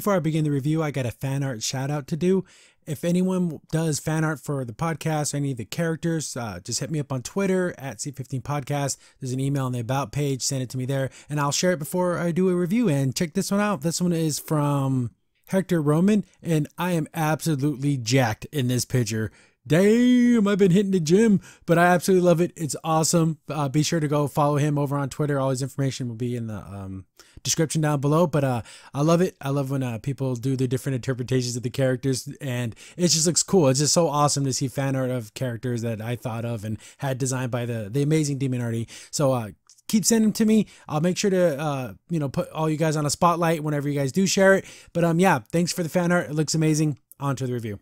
Before I begin the review, I got a fan art shout out to do. If anyone does fan art for the podcast, any of the characters, uh, just hit me up on Twitter at C15podcast. There's an email on the about page. Send it to me there, and I'll share it before I do a review. And check this one out. This one is from Hector Roman, and I am absolutely jacked in this picture. Damn, I've been hitting the gym, but I absolutely love it. It's awesome. Uh, be sure to go follow him over on Twitter. All his information will be in the um, description down below. But uh, I love it. I love when uh, people do the different interpretations of the characters, and it just looks cool. It's just so awesome to see fan art of characters that I thought of and had designed by the the amazing Demon Artie. So uh, keep sending them to me. I'll make sure to uh, you know put all you guys on a spotlight whenever you guys do share it. But um yeah, thanks for the fan art. It looks amazing. On to the review.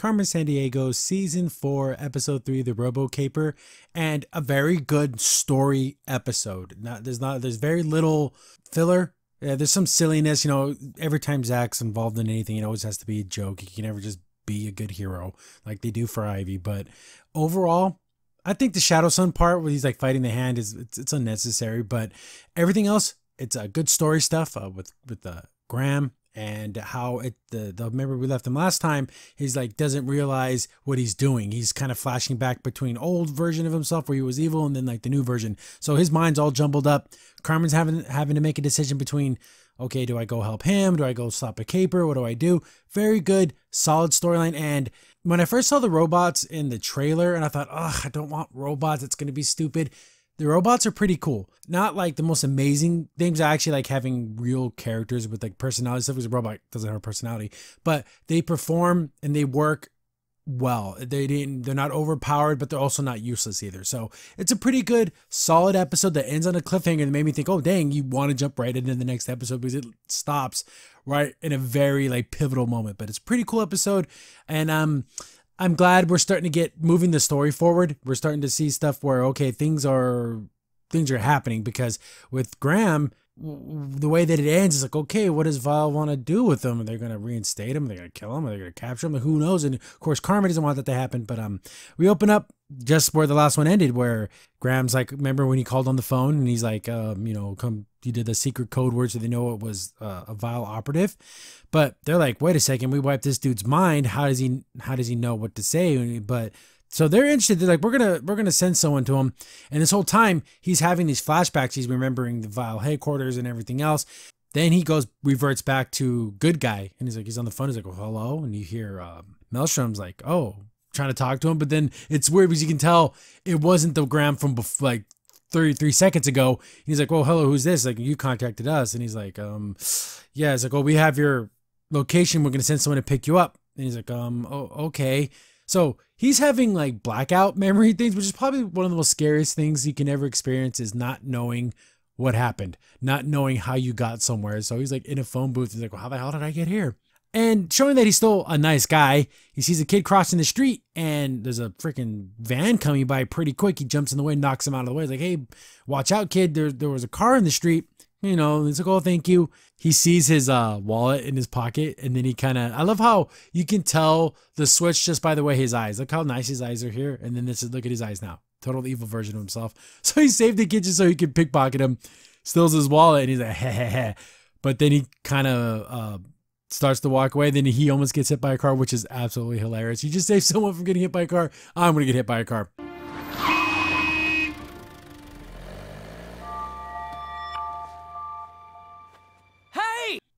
Carmen San Diego season 4 episode 3 the Robo Caper and a very good story episode. Not there's not there's very little filler. Yeah, there's some silliness, you know, every time Zach's involved in anything, it always has to be a joke. He can never just be a good hero like they do for Ivy, but overall I think the Shadow Sun part where he's like fighting the hand is it's, it's unnecessary, but everything else it's a uh, good story stuff uh, with with the uh, Graham and how it the, the remember we left him last time he's like doesn't realize what he's doing he's kind of flashing back between old version of himself where he was evil and then like the new version so his mind's all jumbled up carmen's having having to make a decision between okay do i go help him do i go stop a caper what do i do very good solid storyline and when i first saw the robots in the trailer and i thought ugh i don't want robots it's going to be stupid the robots are pretty cool. Not like the most amazing things. I actually like having real characters with like personality stuff because a robot doesn't have a personality, but they perform and they work well. They didn't they're not overpowered, but they're also not useless either. So it's a pretty good, solid episode that ends on a cliffhanger that made me think, oh dang, you want to jump right into the next episode because it stops right in a very like pivotal moment. But it's pretty cool episode. And um I'm glad we're starting to get moving the story forward. We're starting to see stuff where okay, things are things are happening because with Graham, the way that it ends is like, okay, what does Vile want to do with them? Are they going to reinstate him? Are they going to kill him? Are they going to capture him? Who knows? And of course, Karma doesn't want that to happen. But um, we open up just where the last one ended, where Graham's like, remember when he called on the phone and he's like, um, you know, come, he did the secret code word so they know it was uh, a Vile operative. But they're like, wait a second, we wiped this dude's mind. How does he, how does he know what to say? But so they're interested. They're like, we're gonna we're gonna send someone to him. And this whole time, he's having these flashbacks. He's remembering the Vile headquarters and everything else. Then he goes reverts back to good guy, and he's like, he's on the phone. He's like, well, hello, and you hear um, Melstrom's like, oh, trying to talk to him. But then it's weird because you can tell it wasn't the Graham from before, like 33 seconds ago. And he's like, well, hello, who's this? Like, you contacted us, and he's like, um, yeah. It's like, well, we have your location. We're gonna send someone to pick you up. And he's like, um, oh, okay. So he's having like blackout memory things, which is probably one of the most scariest things you can ever experience is not knowing what happened, not knowing how you got somewhere. So he's like in a phone booth. He's like, well, how the hell did I get here? And showing that he's still a nice guy, he sees a kid crossing the street and there's a freaking van coming by pretty quick. He jumps in the way, knocks him out of the way. He's like, hey, watch out, kid. There, there was a car in the street you know, he's like, oh, thank you. He sees his uh, wallet in his pocket, and then he kind of. I love how you can tell the switch just by the way his eyes. Look how nice his eyes are here, and then this is look at his eyes now. Total evil version of himself. So he saved the kid just so he could pickpocket him. Steals his wallet, and he's like, heh, heh, heh. But then he kind of uh, starts to walk away. Then he almost gets hit by a car, which is absolutely hilarious. You just saved someone from getting hit by a car. I'm gonna get hit by a car.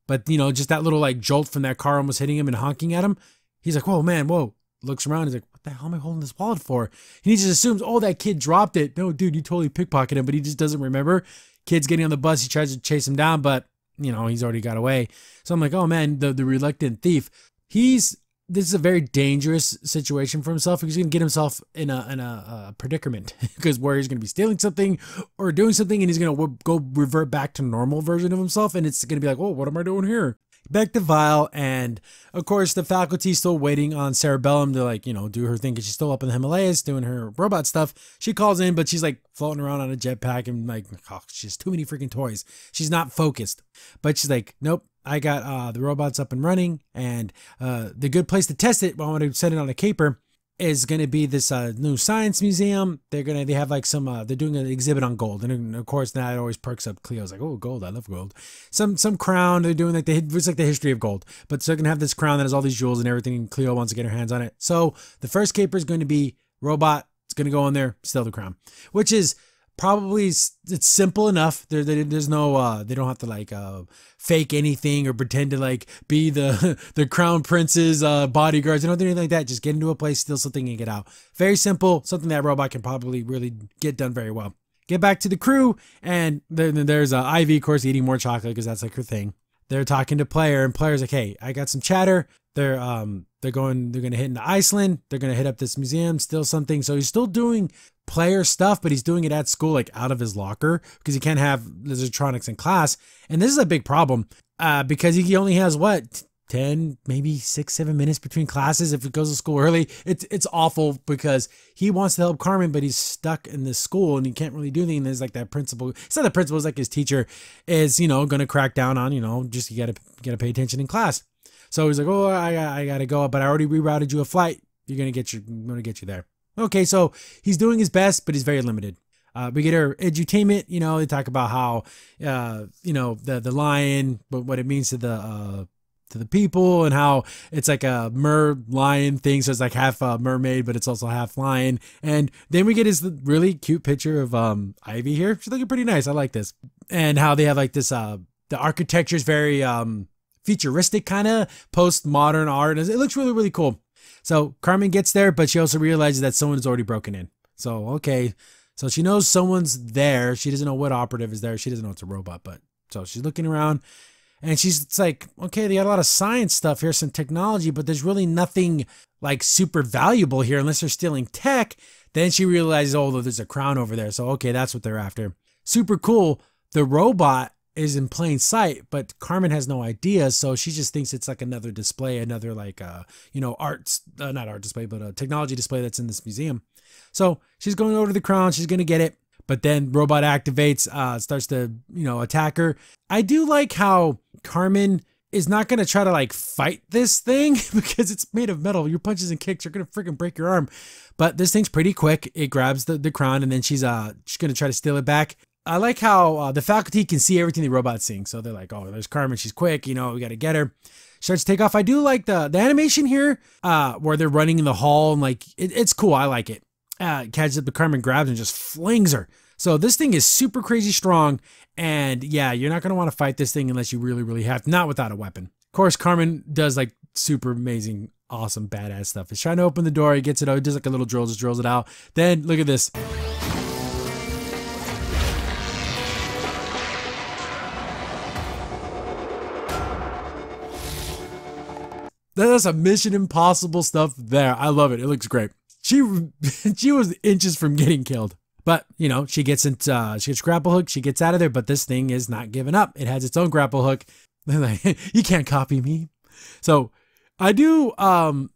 But you know, just that little like jolt from that car almost hitting him and honking at him. He's like, "Whoa, man, whoa!" Looks around. He's like, "What the hell am I holding this wallet for?" And he just assumes, "Oh, that kid dropped it." No, dude, you totally pickpocketed him, but he just doesn't remember. Kid's getting on the bus. He tries to chase him down, but you know he's already got away. So I'm like, "Oh man, the the reluctant thief." He's this is a very dangerous situation for himself. He's going to get himself in a in a, a predicament because where he's going to be stealing something or doing something, and he's going to go revert back to normal version of himself, and it's going to be like, oh, what am I doing here? back to Vile, and of course, the faculty still waiting on Cerebellum to, like, you know, do her thing because she's still up in the Himalayas doing her robot stuff. She calls in, but she's like floating around on a jetpack and, like, oh, she has too many freaking toys. She's not focused, but she's like, nope. I got uh, the robots up and running, and uh, the good place to test it. Well, I want to send it on a caper is going to be this uh, new science museum. They're gonna they have like some uh, they're doing an exhibit on gold, and of course that always perks up Cleo's like oh gold I love gold. Some some crown they're doing like the it's like the history of gold, but so they're gonna have this crown that has all these jewels and everything. And Cleo wants to get her hands on it. So the first caper is going to be robot. It's gonna go in there, steal the crown, which is probably it's simple enough. There, there's no uh, they don't have to like uh, fake anything or pretend to like be the the crown prince's uh, bodyguards. They don't do anything like that. Just get into a place, steal something, and get out. Very simple. Something that robot can probably really get done very well. Get back to the crew, and then there's uh, Ivy, of course, eating more chocolate because that's like her thing. They're talking to player, and player's like, "Hey, I got some chatter. They're um they're going they're gonna hit into Iceland. They're gonna hit up this museum, steal something. So he's still doing player stuff, but he's doing it at school, like out of his locker, because he can't have electronics in class. And this is a big problem uh, because he only has what 10 maybe six seven minutes between classes if he goes to school early it's it's awful because he wants to help carmen but he's stuck in this school and he can't really do anything and there's like that principal it's not the principal it's like his teacher is you know gonna crack down on you know just you gotta gotta pay attention in class so he's like oh i, I gotta go but i already rerouted you a flight you're gonna get you i'm gonna get you there Okay, so he's doing his best, but he's very limited. Uh, we get our edutainment, you know, they talk about how, uh, you know, the, the lion, but what it means to the, uh, to the people and how it's like a mer lion thing. So it's like half uh, mermaid, but it's also half lion. And then we get his really cute picture of, um, Ivy here. She's looking pretty nice. I like this. And how they have like this, uh, the architecture is very, um, futuristic kind of post modern art. It looks really, really cool. So Carmen gets there, but she also realizes that someone already broken in. So, okay. So she knows someone's there. She doesn't know what operative is there. She doesn't know it's a robot, but so she's looking around and she's like, okay, they got a lot of science stuff here, some technology, but there's really nothing like super valuable here unless they're stealing tech. Then she realizes, oh, there's a crown over there. So, okay, that's what they're after. Super cool. The robot is in plain sight, but Carmen has no idea, so she just thinks it's like another display, another like uh, you know, arts uh, not art display, but a technology display that's in this museum. So she's going over to the crown, she's gonna get it, but then robot activates, uh, starts to you know attack her. I do like how Carmen is not gonna try to like fight this thing because it's made of metal. Your punches and kicks are gonna freaking break your arm. But this thing's pretty quick. It grabs the, the crown and then she's uh she's gonna try to steal it back. I like how uh, the faculty can see everything the robot's seeing. So they're like, oh, there's Carmen. She's quick. You know, we got to get her. Starts to take off. I do like the, the animation here uh, where they're running in the hall and like, it, it's cool. I like it. Uh, catches up the Carmen, grabs and just flings her. So this thing is super crazy strong. And yeah, you're not going to want to fight this thing unless you really, really have, not without a weapon. Of course, Carmen does like super amazing, awesome, badass stuff. He's trying to open the door. He gets it out. He does like a little drill, just drills it out. Then look at this. That's a Mission Impossible stuff there. I love it. It looks great. She she was inches from getting killed. But you know, she gets into uh, she gets grapple hook. She gets out of there. But this thing is not giving up. It has its own grapple hook. you can't copy me. So I do. Um,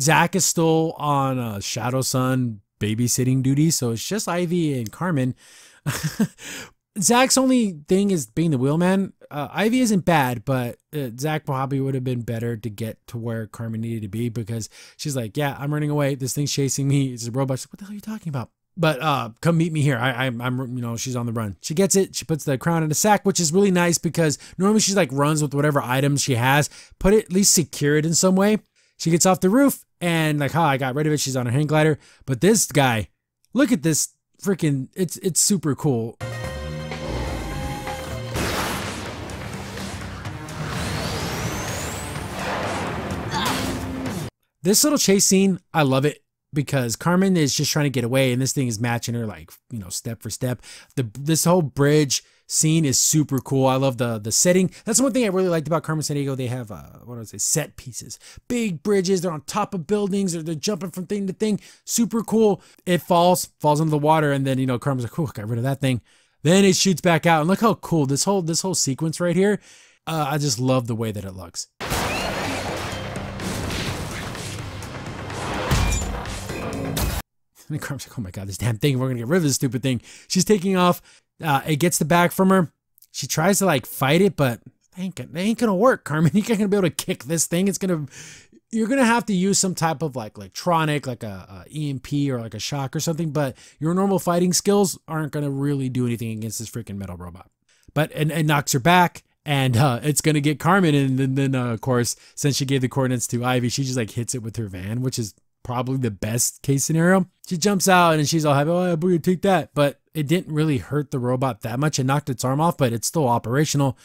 Zach is still on uh, Shadow Sun babysitting duty, so it's just Ivy and Carmen. Zach's only thing is being the wheelman. Uh, Ivy isn't bad, but uh, Zach probably would have been better to get to where Carmen needed to be because she's like, "Yeah, I'm running away. This thing's chasing me. It's a robot." like, "What the hell are you talking about?" But uh, come meet me here. I, I'm, I'm, you know, she's on the run. She gets it. She puts the crown in a sack, which is really nice because normally she's like runs with whatever items she has. Put it at least secure it in some way. She gets off the roof and like, "Ha, oh, I got rid of it." She's on her hang glider. But this guy, look at this freaking! It's it's super cool. This little chase scene, I love it because Carmen is just trying to get away, and this thing is matching her like you know step for step. The this whole bridge scene is super cool. I love the the setting. That's one thing I really liked about Carmen San Diego. They have uh, what do I say set pieces, big bridges. They're on top of buildings. They're, they're jumping from thing to thing. Super cool. It falls falls into the water, and then you know Carmen's like, "Cool, got rid of that thing." Then it shoots back out, and look how cool this whole this whole sequence right here. Uh, I just love the way that it looks. And the Carm's like, oh my God, this damn thing, we're going to get rid of this stupid thing. She's taking off. Uh, it gets the back from her. She tries to like fight it, but they ain't, ain't going to work, Carmen. You're not going to be able to kick this thing. It's going to, you're going to have to use some type of like electronic, like a, a EMP or like a shock or something, but your normal fighting skills aren't going to really do anything against this freaking metal robot. But it, it knocks her back and uh, it's gonna get Carmen. And then, then uh, of course, since she gave the coordinates to Ivy, she just like hits it with her van, which is probably the best case scenario. She jumps out and she's all happy, oh, Abuya, take that. But it didn't really hurt the robot that much. It knocked its arm off, but it's still operational.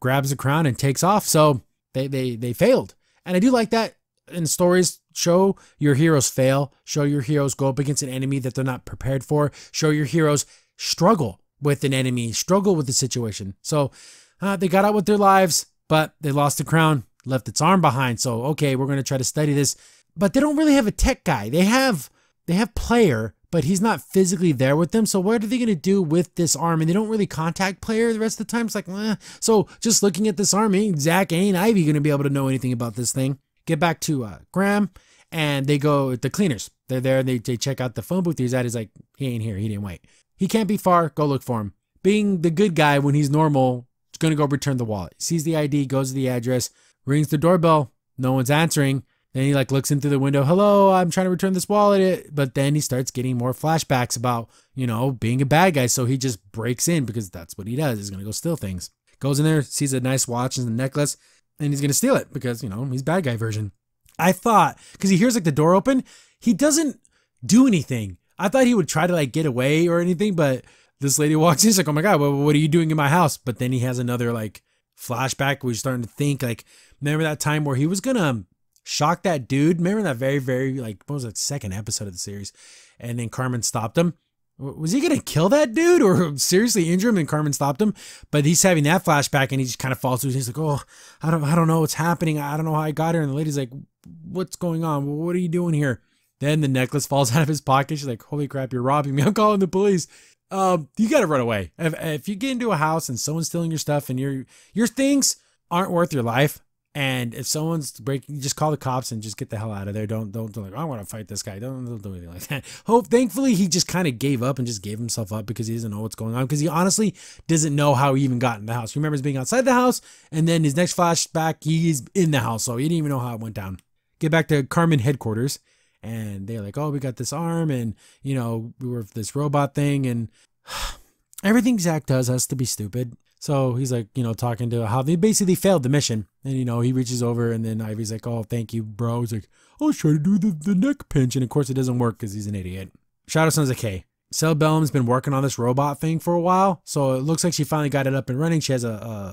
Grabs the crown and takes off. So they they they failed. And I do like that in stories. Show your heroes fail. Show your heroes go up against an enemy that they're not prepared for. Show your heroes struggle with an enemy, struggle with the situation. So uh, they got out with their lives, but they lost the crown, left its arm behind. So okay, we're gonna try to study this but they don't really have a tech guy. They have they have player, but he's not physically there with them. So what are they going to do with this arm? And they don't really contact player the rest of the time. It's like, eh. so just looking at this army, Zach ain't Ivy going to be able to know anything about this thing. Get back to uh, Graham, and they go the cleaners. They're there. They they check out the phone booth. He's at. He's like, he ain't here. He didn't wait. He can't be far. Go look for him. Being the good guy when he's normal, is going to go return the wallet. Sees the ID, goes to the address, rings the doorbell. No one's answering. Then he like looks in through the window, hello, I'm trying to return this wallet. But then he starts getting more flashbacks about, you know, being a bad guy. So he just breaks in because that's what he does. He's gonna go steal things. Goes in there, sees a nice watch and a necklace, and he's gonna steal it because, you know, he's bad guy version. I thought, because he hears like the door open, he doesn't do anything. I thought he would try to like get away or anything, but this lady walks in, she's like, Oh my god, what, what are you doing in my house? But then he has another like flashback where are starting to think, like, remember that time where he was gonna um, shocked that dude. Remember that very, very like what was that second episode of the series? And then Carmen stopped him. Was he gonna kill that dude or seriously injure him? And Carmen stopped him. But he's having that flashback and he just kind of falls through. He's like, Oh, I don't I don't know what's happening. I don't know how I got here. And the lady's like, What's going on? What are you doing here? Then the necklace falls out of his pocket. She's like, Holy crap, you're robbing me. I'm calling the police. Um, you gotta run away. If, if you get into a house and someone's stealing your stuff and your your things aren't worth your life, and if someone's breaking, just call the cops and just get the hell out of there. Don't don't do like I want to fight this guy. Don't, don't do anything like that. Hope thankfully he just kind of gave up and just gave himself up because he doesn't know what's going on because he honestly doesn't know how he even got in the house. He remembers being outside the house and then his next flashback he's in the house, so he didn't even know how it went down. Get back to Carmen headquarters and they're like, oh, we got this arm and you know we were this robot thing and everything Zach does has to be stupid. So he's like, you know, talking to how they basically failed the mission. And, you know, he reaches over and then Ivy's like, oh, thank you, bro. He's like, I was trying to do the, the neck pinch. And of course, it doesn't work because he's an idiot. Shadow Sun's like, hey, Cell Bellum's been working on this robot thing for a while. So it looks like she finally got it up and running. She has a,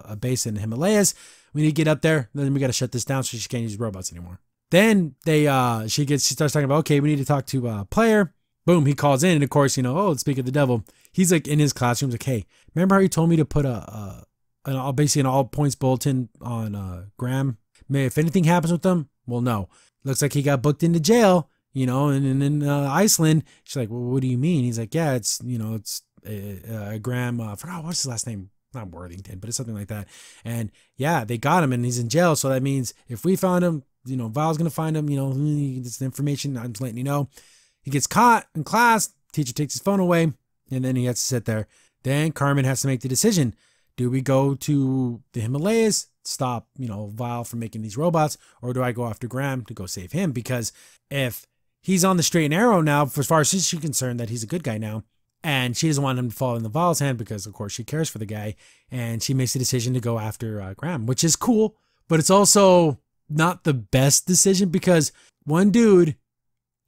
a, a base in the Himalayas. We need to get up there. Then we got to shut this down so she can't use robots anymore. Then they, uh, she gets, she starts talking about, okay, we need to talk to a uh, player boom, he calls in. And of course, you know, oh, speak of the devil. He's like in his classroom, like, hey, remember how you told me to put a, a an, basically an all points bulletin on uh, Graham? May if anything happens with them, well, no. Looks like he got booked into jail, you know, and, and in uh, Iceland, she's like, well, what do you mean? He's like, yeah, it's, you know, it's uh, uh, Graham, uh, I forgot what's his last name? Not Worthington, but it's something like that. And yeah, they got him and he's in jail. So that means if we found him, you know, Val's going to find him, you know, it's information I'm just letting you know. He gets caught in class, teacher takes his phone away, and then he has to sit there. Then Carmen has to make the decision. Do we go to the Himalayas, stop, you know, Vile from making these robots, or do I go after Graham to go save him? Because if he's on the straight and arrow now, for as far as she's concerned, that he's a good guy now, and she doesn't want him to fall in the Vile's hand because, of course, she cares for the guy, and she makes the decision to go after uh, Graham, which is cool, but it's also not the best decision because one dude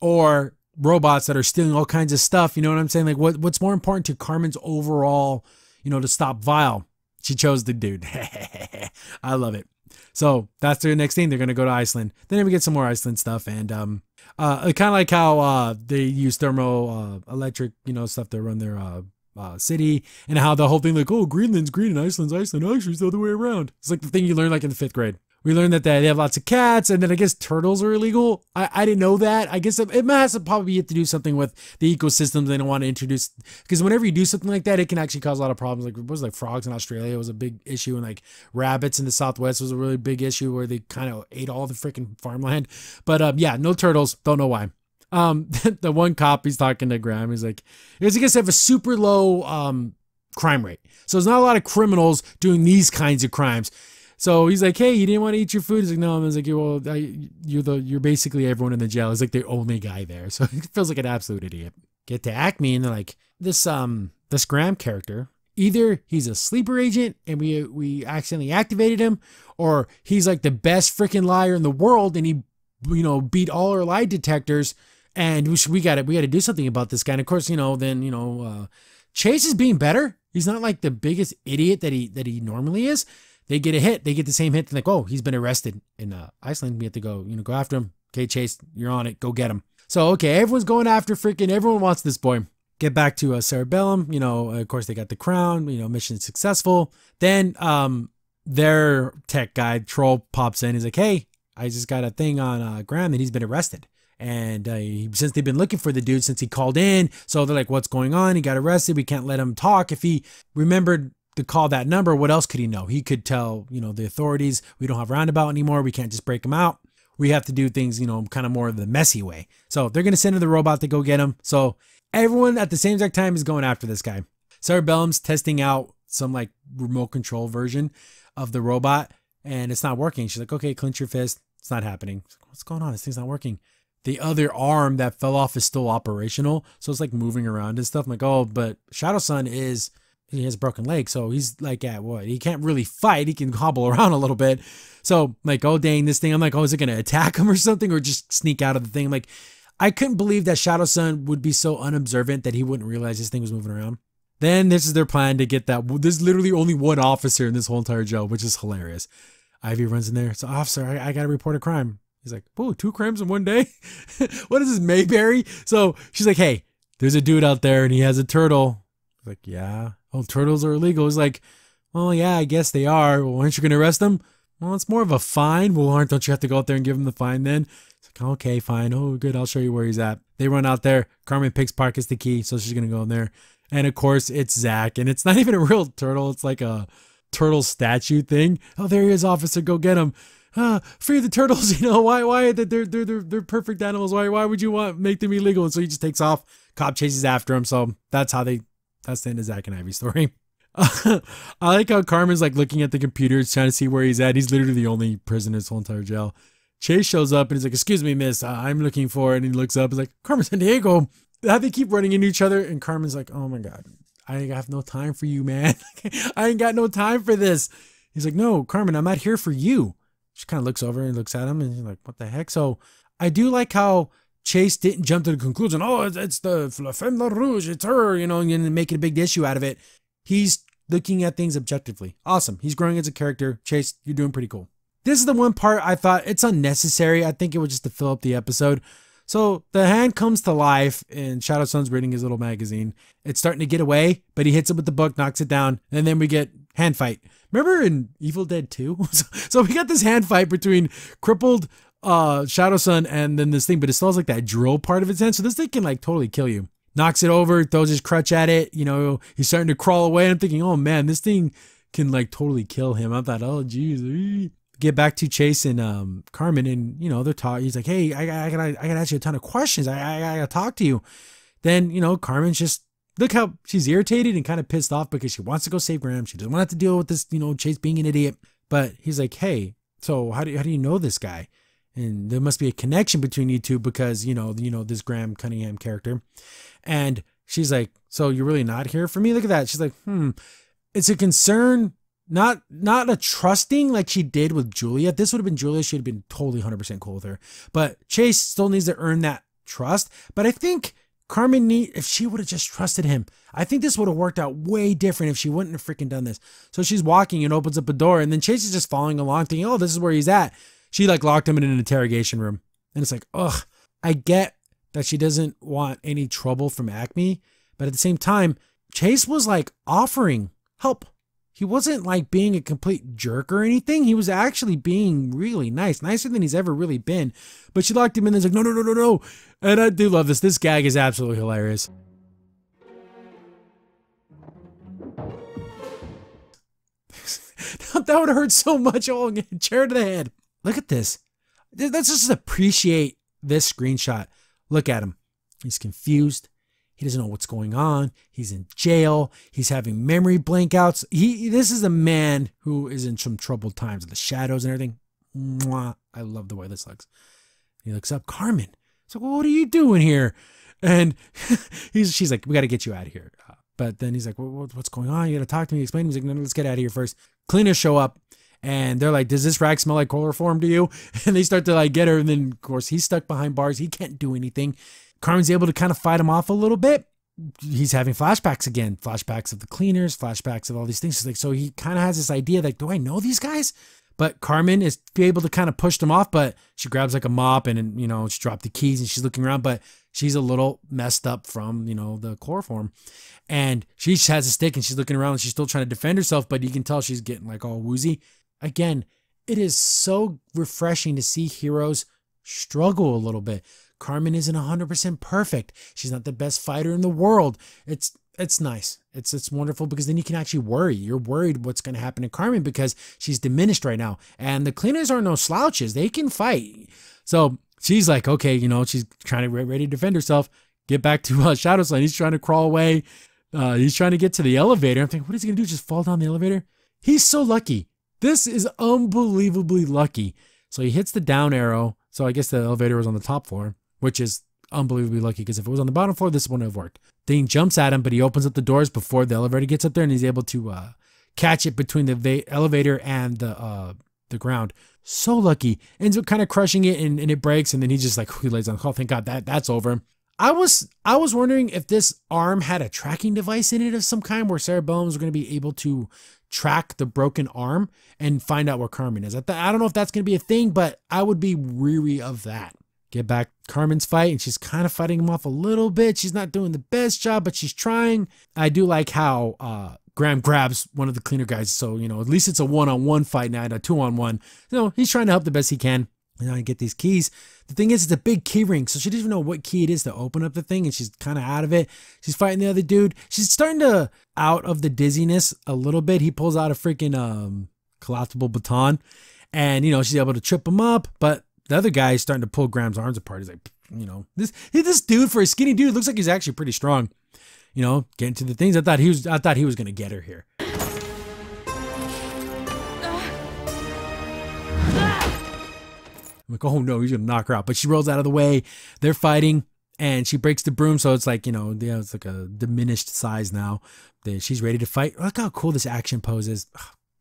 or robots that are stealing all kinds of stuff. You know what I'm saying? Like, what what's more important to Carmen's overall, you know, to stop Vile? She chose the dude. I love it. So that's their next thing. They're gonna go to Iceland. Then we get some more Iceland stuff, and um, uh, kind of like how uh they use thermo uh, electric, you know, stuff to run their uh, uh city, and how the whole thing like, oh, Greenland's green and Iceland's Iceland. Oh, actually, it's the other way around. It's like the thing you learn like in the fifth grade we learned that they have lots of cats, and then I guess turtles are illegal. I, I didn't know that. I guess it, it has to probably have to do something with the ecosystems they don't want to introduce. Because whenever you do something like that, it can actually cause a lot of problems. Like, what was it, like frogs in Australia was a big issue, and like rabbits in the Southwest was a really big issue where they kind of ate all the freaking farmland. But um, yeah, no turtles. Don't know why. Um, the one cop he's talking to Graham, he's like, it's because they have a super low um crime rate, so there's not a lot of criminals doing these kinds of crimes. So he's like, hey, you didn't want to eat your food. He's like, no. I was like, well, I, you're the you're basically everyone in the jail. He's like the only guy there. So he feels like an absolute idiot. Get to Acme, and they're like, this um this Graham character. Either he's a sleeper agent and we we accidentally activated him, or he's like the best freaking liar in the world, and he you know beat all our lie detectors, and we should, we got to we got to do something about this guy. And of course, you know then you know uh, Chase is being better. He's not like the biggest idiot that he that he normally is they get a hit, they get the same hit, They're like, oh, he's been arrested in uh, Iceland. We have to go, you know, go after him. Okay, Chase, you're on it. Go get him. So okay, everyone's going after freaking. Everyone wants this boy. Get back to uh, Cerebellum. You know, of course they got the crown. You know, mission successful. Then um, their tech guy troll pops in. He's like, hey, I just got a thing on uh, Graham that he's been arrested. And uh, since they've been looking for the dude since he called in, so they're like, "What's going on? He got arrested. We can't let him talk. If he remembered to call that number, what else could he know? He could tell, you know, the authorities, we don't have roundabout anymore. We can't just break them out. We have to do things, you know, kind of more of the messy way. So they're going to send in the robot to go get him. So everyone at the same exact time is going after this guy. Cerebellum's testing out some like remote control version of the robot and it's not working. She's like, okay, clench your fist. It's not happening. Like, What's going on? This thing's not working. The other arm that fell off is still operational. So it's like moving around and stuff. I'm like, oh, but Shadow Sun is he has a broken leg, so he's like at what? He can't really fight. He can hobble around a little bit. So like, oh dang, this thing. I'm like, oh, is it gonna attack him or something, or just sneak out of the thing? I'm like, I couldn't believe that Shadow Sun would be so unobservant that he wouldn't realize this thing was moving around. Then this is their plan to get that. There's literally only one officer in this whole entire jail, which is hilarious. Ivy runs in there. So officer, I, I gotta report a crime. He's like, oh two crimes in one day? what is this, Mayberry? So she's like, hey, there's a dude out there and he has a turtle. He's like, yeah oh, turtles are illegal. It's like, well, yeah, I guess they are. Well, aren't you going to arrest them? Well, it's more of a fine. Well, aren't, don't you have to go out there and give him the fine then? It's like, okay, fine. Oh, good. I'll show you where he's at. They run out there. Carmen picks Park as the key, so she's going to go in there. And of course, it's Zach. And it's not even a real turtle. It's like a turtle statue thing. Oh, there he is, officer. Go get him. Ah, free the turtles. You know why? Why they're they're they're, they're perfect animals. Why why would you want make them illegal? And so he just takes off. Cop chases after him. So that's how they that's the end of Zach and Ivy story. I like how Carmen's like looking at the computer, trying to see where he's at. He's literally the only prisoner in this whole entire jail. Chase shows up and he's like, "Excuse me, Miss, I'm looking for." And he looks up, and he's like, "Carmen San Diego." How they keep running into each other, and Carmen's like, "Oh my god, I have no time for you, man. I ain't got no time for this." He's like, "No, Carmen, I'm not here for you." She kind of looks over and looks at him, and he's like, "What the heck?" So I do like how Chase didn't jump to the conclusion, oh, it's the La Femme La Rouge, it's her, you know, and making a big issue out of it. He's looking at things objectively. Awesome. He's growing as a character. Chase, you're doing pretty cool. This is the one part I thought it's unnecessary. I think it was just to fill up the episode. So the hand comes to life, and Shadow Sun's reading his little magazine. It's starting to get away, but he hits it with the book, knocks it down, and then we get hand fight. Remember in Evil Dead 2? so we got this hand fight between crippled uh Shadow Sun and then this thing, but it still has like that drill part of its hand, So this thing can like totally kill you. Knocks it over, throws his crutch at it, you know, he's starting to crawl away. I'm thinking, oh man, this thing can like totally kill him. I thought, oh jeez. Get back to Chase and um Carmen and you know, they're talking. He's like, Hey, I, I gotta I gotta ask you a ton of questions. I, I, I gotta talk to you. Then, you know, Carmen's just look how she's irritated and kind of pissed off because she wants to go save Graham. She doesn't want to have to deal with this, you know, Chase being an idiot. But he's like, Hey, so how do you, how do you know this guy? and there must be a connection between you two because you know you know this Graham Cunningham character, and she's like, so you're really not here for me? Look at that. She's like, hmm, it's a concern. Not not a trusting like she did with Julia. This would have been Julia. She'd have been totally 100% cool with her. But Chase still needs to earn that trust. But I think Carmen, need, if she would have just trusted him, I think this would have worked out way different if she wouldn't have freaking done this. So she's walking and opens up a door, and then Chase is just following along, thinking, oh, this is where he's at. She like locked him in an interrogation room. And it's like, ugh, I get that she doesn't want any trouble from Acme, but at the same time, Chase was like offering help. He wasn't like being a complete jerk or anything. He was actually being really nice, nicer than he's ever really been. But she locked him in and like, no, no, no, no, no. And I do love this. This gag is absolutely hilarious. that would hurt so much. Oh, chair to the head. Look at this. Let's just appreciate this screenshot. Look at him. He's confused. He doesn't know what's going on. He's in jail. He's having memory blankouts. He this is a man who is in some troubled times. The shadows and everything. Mwah. I love the way this looks. He looks up, Carmen. He's like, well, what are you doing here? And he's she's like, we got to get you out of here. Uh, but then he's like, well, what's going on? You got to talk to me. Explain. He's like, no, no, let's get out of here first. Cleaners show up and they're like, "Does this rag smell like chloroform to you?" And they start to like get her, and then of course he's stuck behind bars. He can't do anything. Carmen's able to kind of fight him off a little bit. He's having flashbacks again, flashbacks of the cleaners, flashbacks of all these things. like, so he kind of has this idea like, do I know these guys? But Carmen is able to kind of push them off, but she grabs like a mop and, you know, she dropped the keys and she's looking around, but she's a little messed up from, you know, the chloroform. And she has a stick and she's looking around and she's still trying to defend herself, but you can tell she's getting like all woozy. Again, it is so refreshing to see heroes struggle a little bit. Carmen isn't 100% perfect. She's not the best fighter in the world. It's it's nice. It's it's wonderful because then you can actually worry. You're worried what's going to happen to Carmen because she's diminished right now. And the cleaners are no slouches. They can fight. So she's like, okay, you know, she's trying to ready to defend herself. Get back to uh, Shadow's He's trying to crawl away. Uh, he's trying to get to the elevator. I'm thinking, what is he going to do? Just fall down the elevator? He's so lucky this is unbelievably lucky. So he hits the down arrow. So I guess the elevator was on the top floor, which is unbelievably lucky because if it was on the bottom floor, this wouldn't have worked. Thing jumps at him, but he opens up the doors before the elevator gets up there and he's able to uh, catch it between the elevator and the uh, the ground. So lucky. Ends up kind of crushing it and, and it breaks and then he just like he lays on the call. Thank God that that's over. I was I was wondering if this arm had a tracking device in it of some kind where cerebellum was going to be able to track the broken arm and find out where Carmen is. I, th- I don't know if that's going to be a thing, but I would be weary of that. Get back Carmen's fight, and she's kind of fighting him off a little bit. She's not doing the best job, but she's trying. I do like how uh, Graham grabs one of the cleaner guys, so you know at least it's a one-on-one fight now, not a two-on-one. You know he's trying to help the best he can and I get these keys. The thing is, it's a big key ring, so she doesn't even know what key it is to open up the thing, and she's kind of out of it. She's fighting the other dude. She's starting to out of the dizziness a little bit. He pulls out a freaking um, collapsible baton, and you know she's able to trip him up. But the other guy is starting to pull Graham's arms apart. He's like, you know, this this dude for a skinny dude looks like he's actually pretty strong. You know, getting to the things I thought he was. I thought he was gonna get her here. I'm like, oh no, he's gonna knock her out. But she rolls out of the way. They're fighting, and she breaks the broom, so it's like you know, yeah, it's like a diminished size now. She's ready to fight. Look how cool this action pose is.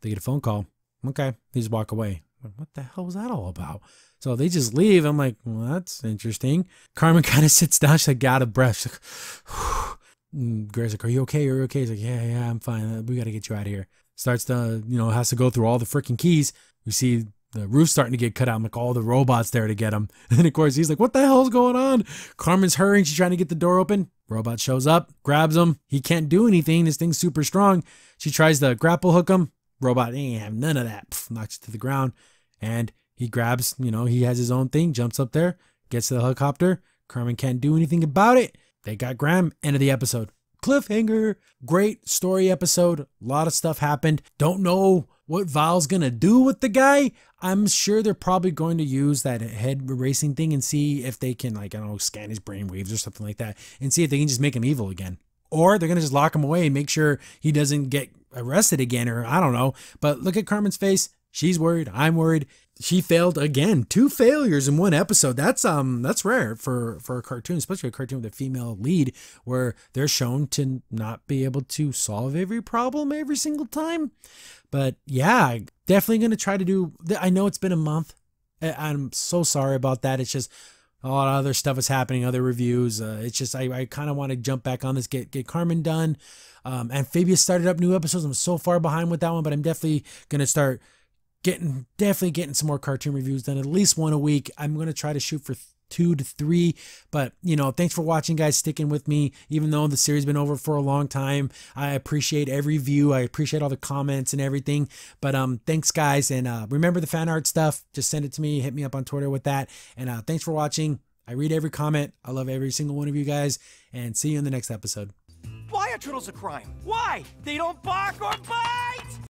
they get a phone call. Okay, they just walk away. What the hell was that all about? So they just leave. I'm like, well, that's interesting. Carmen kind of sits down. She's like out of breath. She's like, mm, Gray's like, are you okay? Are you okay? He's like, yeah, yeah, I'm fine. We got to get you out of here. Starts to, you know, has to go through all the freaking keys. We see the roof's starting to get cut out. I'm like, all the robots there to get him. And of course, he's like, what the hell's going on? Carmen's hurrying. She's trying to get the door open. Robot shows up, grabs him. He can't do anything. This thing's super strong. She tries to grapple hook him. Robot ain't have none of that. Pff, knocks it to the ground. And he grabs, you know, he has his own thing, jumps up there, gets to the helicopter. Carmen can't do anything about it. They got Graham. End of the episode. Cliffhanger. Great story episode. A lot of stuff happened. Don't know what Val's going to do with the guy, I'm sure they're probably going to use that head erasing thing and see if they can, like, I don't know, scan his brain waves or something like that and see if they can just make him evil again. Or they're going to just lock him away and make sure he doesn't get arrested again or I don't know. But look at Carmen's face. She's worried. I'm worried she failed again. Two failures in one episode. That's um that's rare for for a cartoon, especially a cartoon with a female lead where they're shown to not be able to solve every problem every single time. But yeah, definitely going to try to do I know it's been a month. I'm so sorry about that. It's just a lot of other stuff is happening, other reviews. Uh, it's just I, I kind of want to jump back on this, get get Carmen done. Um, Amphibious started up new episodes. I'm so far behind with that one, but I'm definitely gonna start getting definitely getting some more cartoon reviews done at least one a week i'm going to try to shoot for two to three but you know thanks for watching guys sticking with me even though the series been over for a long time i appreciate every view i appreciate all the comments and everything but um thanks guys and uh remember the fan art stuff just send it to me hit me up on twitter with that and uh thanks for watching i read every comment i love every single one of you guys and see you in the next episode why are turtles a crime why they don't bark or bite